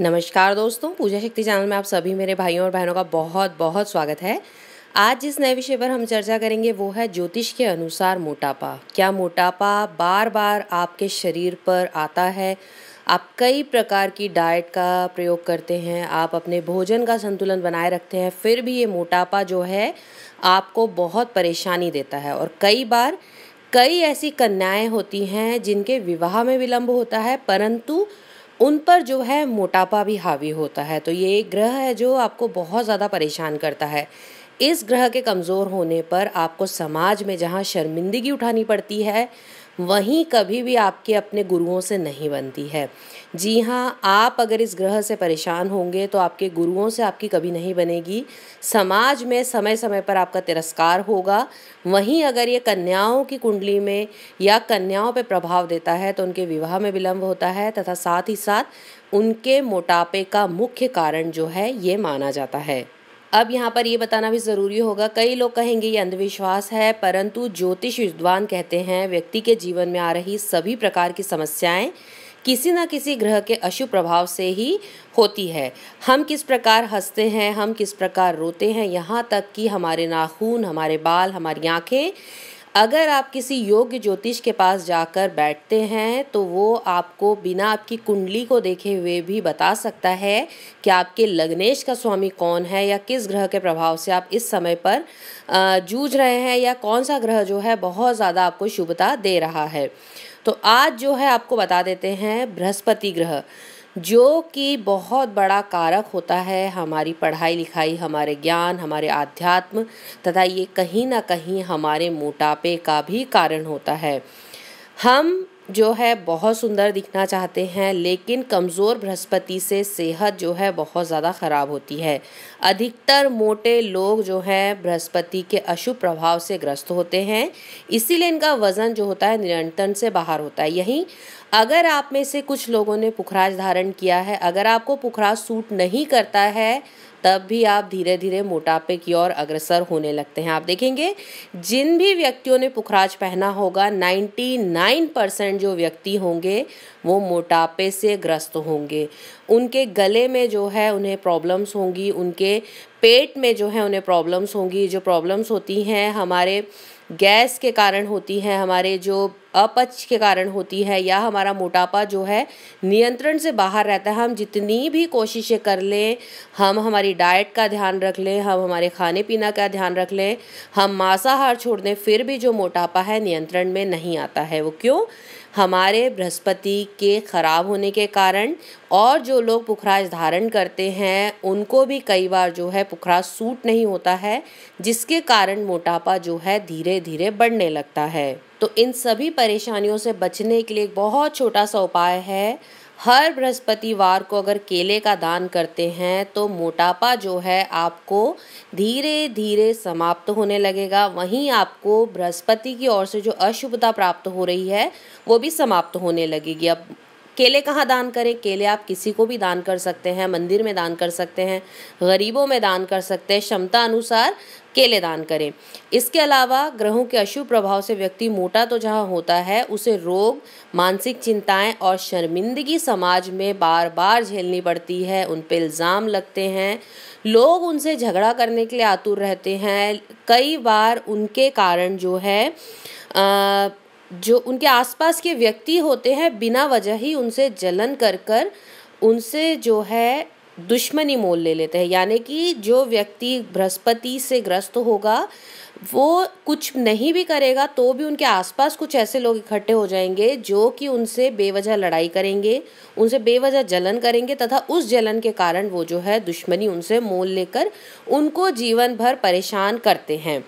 नमस्कार दोस्तों पूजा शक्ति चैनल में आप सभी मेरे भाइयों और बहनों का बहुत बहुत स्वागत है आज जिस नए विषय पर हम चर्चा करेंगे वो है ज्योतिष के अनुसार मोटापा क्या मोटापा बार बार आपके शरीर पर आता है आप कई प्रकार की डाइट का प्रयोग करते हैं आप अपने भोजन का संतुलन बनाए रखते हैं फिर भी ये मोटापा जो है आपको बहुत परेशानी देता है और कई बार कई ऐसी कन्याएं होती हैं जिनके विवाह में विलम्ब होता है परंतु उन पर जो है मोटापा भी हावी होता है तो ये एक ग्रह है जो आपको बहुत ज़्यादा परेशान करता है इस ग्रह के कमज़ोर होने पर आपको समाज में जहाँ शर्मिंदगी उठानी पड़ती है वहीं कभी भी आपके अपने गुरुओं से नहीं बनती है जी हाँ आप अगर इस ग्रह से परेशान होंगे तो आपके गुरुओं से आपकी कभी नहीं बनेगी समाज में समय समय पर आपका तिरस्कार होगा वहीं अगर ये कन्याओं की कुंडली में या कन्याओं पर प्रभाव देता है तो उनके विवाह में विलम्ब होता है तथा साथ ही साथ उनके मोटापे का मुख्य कारण जो है ये माना जाता है अब यहाँ पर ये बताना भी ज़रूरी होगा कई लोग कहेंगे ये अंधविश्वास है परंतु ज्योतिष विद्वान कहते हैं व्यक्ति के जीवन में आ रही सभी प्रकार की समस्याएं किसी न किसी ग्रह के अशुभ प्रभाव से ही होती है हम किस प्रकार हंसते हैं हम किस प्रकार रोते हैं यहाँ तक कि हमारे नाखून हमारे बाल हमारी आँखें अगर आप किसी योग्य ज्योतिष के पास जाकर बैठते हैं तो वो आपको बिना आपकी कुंडली को देखे हुए भी बता सकता है कि आपके लग्नेश का स्वामी कौन है या किस ग्रह के प्रभाव से आप इस समय पर जूझ रहे हैं या कौन सा ग्रह जो है बहुत ज़्यादा आपको शुभता दे रहा है तो आज जो है आपको बता देते हैं बृहस्पति ग्रह जो कि बहुत बड़ा कारक होता है हमारी पढ़ाई लिखाई हमारे ज्ञान हमारे आध्यात्म तथा ये कहीं ना कहीं हमारे मोटापे का भी कारण होता है हम जो है बहुत सुंदर दिखना चाहते हैं लेकिन कमज़ोर बृहस्पति से सेहत जो है बहुत ज़्यादा ख़राब होती है अधिकतर मोटे लोग जो हैं बृहस्पति के अशुभ प्रभाव से ग्रस्त होते हैं इसीलिए इनका वजन जो होता है नियंत्रण से बाहर होता है यहीं अगर आप में से कुछ लोगों ने पुखराज धारण किया है अगर आपको पुखराज सूट नहीं करता है तब भी आप धीरे धीरे मोटापे की ओर अग्रसर होने लगते हैं आप देखेंगे जिन भी व्यक्तियों ने पुखराज पहना होगा 99 परसेंट जो व्यक्ति होंगे वो मोटापे से ग्रस्त होंगे उनके गले में जो है उन्हें प्रॉब्लम्स होंगी उनके उनके पेट में जो है उन्हें प्रॉब्लम्स होंगी जो प्रॉब्लम्स होती हैं हमारे गैस के कारण होती है हमारे जो अपच के कारण होती है या हमारा मोटापा जो है नियंत्रण से बाहर रहता है हम जितनी भी कोशिशें कर लें हम हमारी डाइट का ध्यान रख लें हम हमारे खाने पीना का ध्यान रख लें हम मांसाहार छोड़ दें फिर भी जो मोटापा है नियंत्रण में नहीं आता है वो क्यों हमारे बृहस्पति के ख़राब होने के कारण और जो लोग पुखराज धारण करते हैं उनको भी कई बार जो है पुखराज सूट नहीं होता है जिसके कारण मोटापा जो है धीरे धीरे बढ़ने लगता है तो इन सभी परेशानियों से बचने के लिए एक बहुत छोटा सा उपाय है हर बृहस्पतिवार को अगर केले का दान करते हैं तो मोटापा जो है आपको धीरे धीरे समाप्त होने लगेगा वहीं आपको बृहस्पति की ओर से जो अशुभता प्राप्त हो रही है वो भी समाप्त होने लगेगी अब केले कहाँ दान करें केले आप किसी को भी दान कर सकते हैं मंदिर में दान कर सकते हैं गरीबों में दान कर सकते हैं क्षमता अनुसार केले दान करें इसके अलावा ग्रहों के अशुभ प्रभाव से व्यक्ति मोटा तो जहाँ होता है उसे रोग मानसिक चिंताएं और शर्मिंदगी समाज में बार बार झेलनी पड़ती है उन पर इल्ज़ाम लगते हैं लोग उनसे झगड़ा करने के लिए आतुर रहते हैं कई बार उनके कारण जो है आ, जो उनके आसपास के व्यक्ति होते हैं बिना वजह ही उनसे जलन कर कर उनसे जो है दुश्मनी मोल ले लेते हैं यानी कि जो व्यक्ति बृहस्पति से ग्रस्त होगा वो कुछ नहीं भी करेगा तो भी उनके आसपास कुछ ऐसे लोग इकट्ठे हो जाएंगे जो कि उनसे बेवजह लड़ाई करेंगे उनसे बेवजह जलन करेंगे तथा उस जलन के कारण वो जो है दुश्मनी उनसे मोल लेकर उनको जीवन भर परेशान करते हैं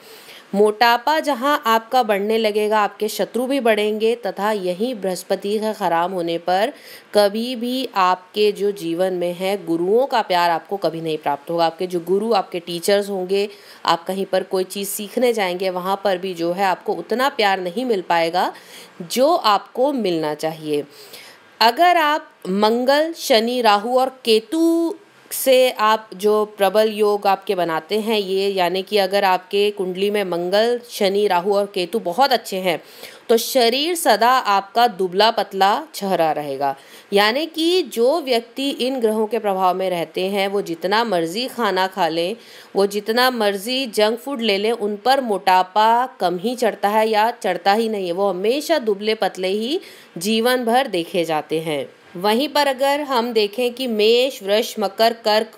मोटापा जहां आपका बढ़ने लगेगा आपके शत्रु भी बढ़ेंगे तथा यही बृहस्पति का खराब होने पर कभी भी आपके जो जीवन में है गुरुओं का प्यार आपको कभी नहीं प्राप्त होगा आपके जो गुरु आपके टीचर्स होंगे आप कहीं पर कोई चीज़ सीखने जाएंगे वहाँ पर भी जो है आपको उतना प्यार नहीं मिल पाएगा जो आपको मिलना चाहिए अगर आप मंगल शनि राहु और केतु से आप जो प्रबल योग आपके बनाते हैं ये यानी कि अगर आपके कुंडली में मंगल शनि राहु और केतु बहुत अच्छे हैं तो शरीर सदा आपका दुबला पतला चेहरा रहेगा यानी कि जो व्यक्ति इन ग्रहों के प्रभाव में रहते हैं वो जितना मर्जी खाना खा लें वो जितना मर्जी जंक फूड ले लें उन पर मोटापा कम ही चढ़ता है या चढ़ता ही नहीं है वो हमेशा दुबले पतले ही जीवन भर देखे जाते हैं वहीं पर अगर हम देखें कि मेष वृष मकर कर्क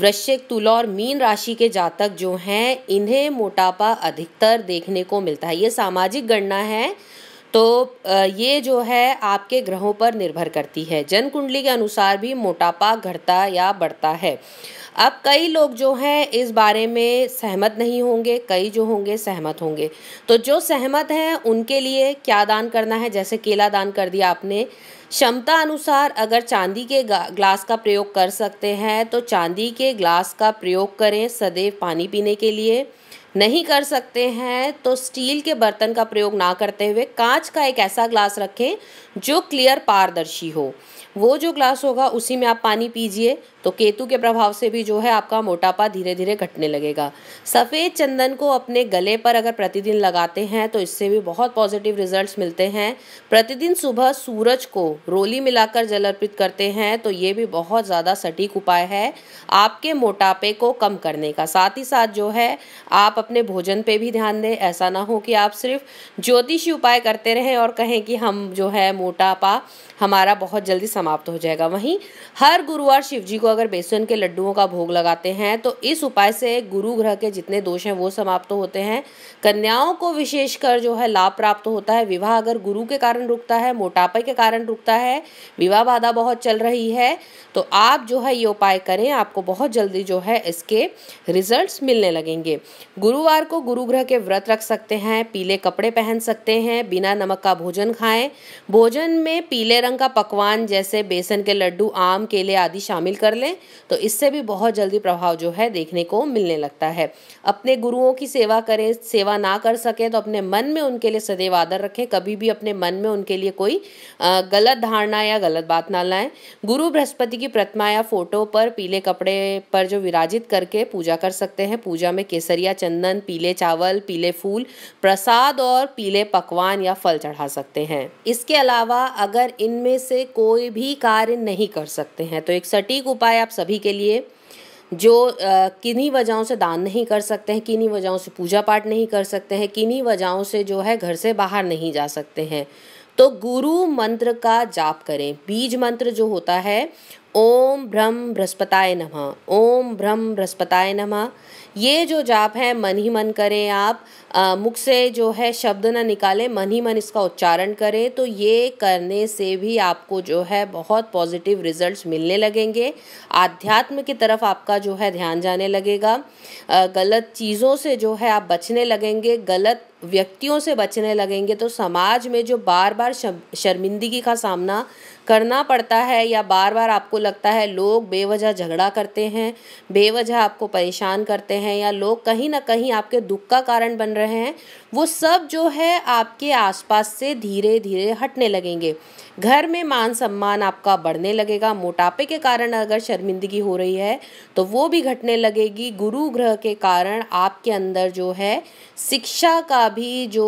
वृश्चिक तुला और मीन राशि के जातक जो हैं इन्हें मोटापा अधिकतर देखने को मिलता है ये सामाजिक गणना है तो ये जो है आपके ग्रहों पर निर्भर करती है जन्म कुंडली के अनुसार भी मोटापा घटता या बढ़ता है अब कई लोग जो हैं इस बारे में सहमत नहीं होंगे कई जो होंगे सहमत होंगे तो जो सहमत हैं उनके लिए क्या दान करना है जैसे केला दान कर दिया आपने क्षमता अनुसार अगर चांदी के ग्लास का प्रयोग कर सकते हैं तो चांदी के ग्लास का प्रयोग करें सदैव पानी पीने के लिए नहीं कर सकते हैं तो स्टील के बर्तन का प्रयोग ना करते हुए कांच का एक ऐसा ग्लास रखें जो क्लियर पारदर्शी हो वो जो ग्लास होगा उसी में आप पानी पीजिए तो केतु के प्रभाव से भी जो है आपका मोटापा धीरे धीरे घटने लगेगा सफ़ेद चंदन को अपने गले पर अगर प्रतिदिन लगाते हैं तो इससे भी बहुत पॉजिटिव रिजल्ट्स मिलते हैं प्रतिदिन सुबह सूरज को रोली मिलाकर जल अर्पित करते हैं तो ये भी बहुत ज़्यादा सटीक उपाय है आपके मोटापे को कम करने का साथ ही साथ जो है आप अपने भोजन पर भी ध्यान दें ऐसा ना हो कि आप सिर्फ ज्योतिषी उपाय करते रहें और कहें कि हम जो है मोटापा हमारा बहुत जल्दी समाप्त हो जाएगा वहीं हर गुरुवार शिव जी को अगर बेसन के लड्डुओं का भोग लगाते हैं तो इस उपाय से गुरु ग्रह के जितने दोष हैं वो समाप्त होते हैं कन्याओं को विशेषकर जो है लाभ प्राप्त होता है विवाह अगर गुरु के कारण रुकता है मोटापे के कारण रुकता है विवाह बाधा बहुत चल रही है तो आप जो है ये उपाय करें आपको बहुत जल्दी जो है इसके रिजल्ट मिलने लगेंगे गुरुवार को गुरु ग्रह के व्रत रख सकते हैं पीले कपड़े पहन सकते हैं बिना नमक का भोजन खाएं भोजन में पीले रंग का पकवान जैसे बेसन के लड्डू आम केले आदि शामिल कर लें तो इससे भी बहुत जल्दी प्रभाव जो है देखने को मिलने लगता है अपने गुरुओं की सेवा करें सेवा ना कर सकें तो अपने मन में उनके लिए सदैव आदर रखें कभी भी अपने मन में उनके लिए कोई गलत धारणा या गलत बात ना लाएं गुरु बृहस्पति की प्रतिमा या फोटो पर पीले कपड़े पर जो विराजित करके पूजा कर सकते हैं पूजा में केसरिया चंदन पीले चावल पीले फूल प्रसाद और पीले पकवान या फल चढ़ा सकते हैं इसके अलावा अगर इनमें से कोई भी कार्य नहीं कर सकते हैं तो एक सटीक उपाय उपाय आप सभी के लिए जो किन्हीं वजहों से दान नहीं कर सकते हैं किन्हीं वजहों से पूजा पाठ नहीं कर सकते हैं किन्हीं वजहों से जो है घर से बाहर नहीं जा सकते हैं तो गुरु मंत्र का जाप करें बीज मंत्र जो होता है ओम भ्रम बृहस्पताय नमः ओम भ्रम बृहस्पताय नमः ये जो जाप है मन ही मन करें आप आ, मुख से जो है शब्द ना निकालें मन ही मन इसका उच्चारण करें तो ये करने से भी आपको जो है बहुत पॉजिटिव रिजल्ट्स मिलने लगेंगे आध्यात्म की तरफ आपका जो है ध्यान जाने लगेगा आ, गलत चीज़ों से जो है आप बचने लगेंगे गलत व्यक्तियों से बचने लगेंगे तो समाज में जो बार बार शर्मिंदगी का सामना करना पड़ता है या बार बार आपको लगता है लोग बेवजह झगड़ा करते हैं बेवजह आपको परेशान करते हैं या लोग कहीं ना कहीं आपके दुख का कारण बन रहे हैं वो सब जो है आपके आसपास से धीरे धीरे हटने लगेंगे घर में मान सम्मान आपका बढ़ने लगेगा मोटापे के कारण अगर शर्मिंदगी हो रही है तो वो भी घटने लगेगी गुरु ग्रह के कारण आपके अंदर जो है शिक्षा का का भी जो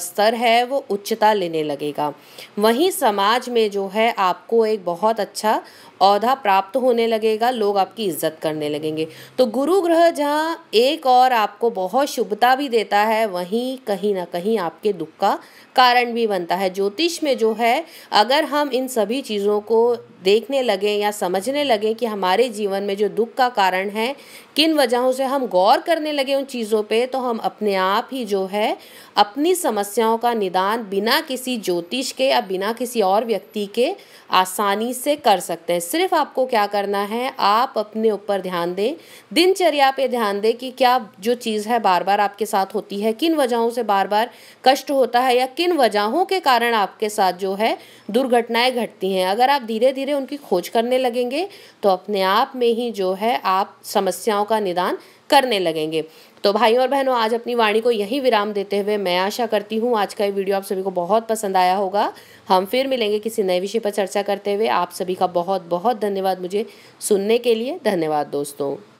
स्तर है वो उच्चता लेने लगेगा वहीं समाज में जो है आपको एक बहुत अच्छा औधा प्राप्त होने लगेगा लोग आपकी इज्जत करने लगेंगे तो गुरु ग्रह जहाँ एक और आपको बहुत शुभता भी देता है वहीं कहीं ना कहीं आपके दुख का कारण भी बनता है ज्योतिष में जो है अगर हम इन सभी चीज़ों को देखने लगें या समझने लगें कि हमारे जीवन में जो दुख का कारण है किन वजहों से हम गौर करने लगे उन चीज़ों पे तो हम अपने आप ही जो है अपनी समस्याओं का निदान बिना किसी ज्योतिष के या बिना किसी और व्यक्ति के आसानी से कर सकते हैं सिर्फ आपको क्या करना है आप अपने ऊपर ध्यान दें दिनचर्या पे ध्यान दें कि क्या जो चीज़ है बार बार आपके साथ होती है किन वजहों से बार बार कष्ट होता है या किन वजहों के कारण आपके साथ जो है दुर्घटनाएं घटती हैं अगर आप धीरे धीरे उनकी खोज करने लगेंगे तो अपने आप में ही जो है आप समस्याओं का निदान करने लगेंगे तो भाइयों और बहनों आज अपनी वाणी को यही विराम देते हुए मैं आशा करती हूँ आज का ये वीडियो आप सभी को बहुत पसंद आया होगा हम फिर मिलेंगे किसी नए विषय पर चर्चा करते हुए आप सभी का बहुत बहुत धन्यवाद मुझे सुनने के लिए धन्यवाद दोस्तों